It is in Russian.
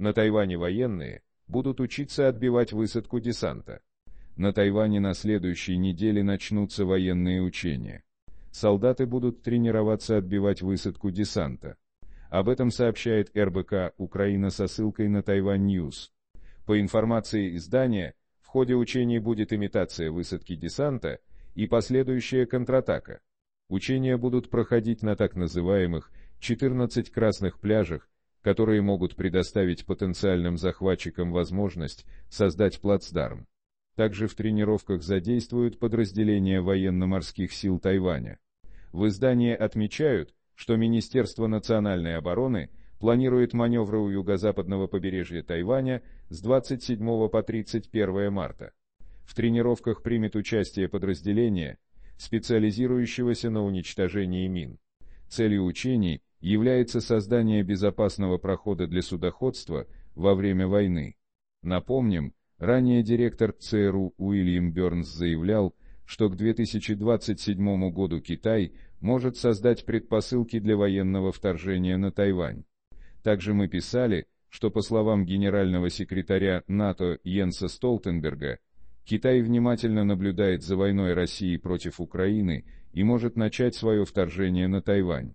На Тайване военные будут учиться отбивать высадку десанта. На Тайване на следующей неделе начнутся военные учения. Солдаты будут тренироваться отбивать высадку десанта. Об этом сообщает РБК «Украина» со ссылкой на Тайвань Ньюс. По информации издания, в ходе учений будет имитация высадки десанта и последующая контратака. Учения будут проходить на так называемых 14 красных пляжах которые могут предоставить потенциальным захватчикам возможность создать плацдарм. Также в тренировках задействуют подразделения военно-морских сил Тайваня. В издании отмечают, что Министерство национальной обороны планирует маневры у юго-западного побережья Тайваня с 27 по 31 марта. В тренировках примет участие подразделение, специализирующегося на уничтожении мин. Целью учений является создание безопасного прохода для судоходства во время войны. Напомним, ранее директор ЦРУ Уильям Бернс заявлял, что к 2027 году Китай может создать предпосылки для военного вторжения на Тайвань. Также мы писали, что по словам генерального секретаря НАТО Йенса Столтенберга, Китай внимательно наблюдает за войной России против Украины и может начать свое вторжение на Тайвань.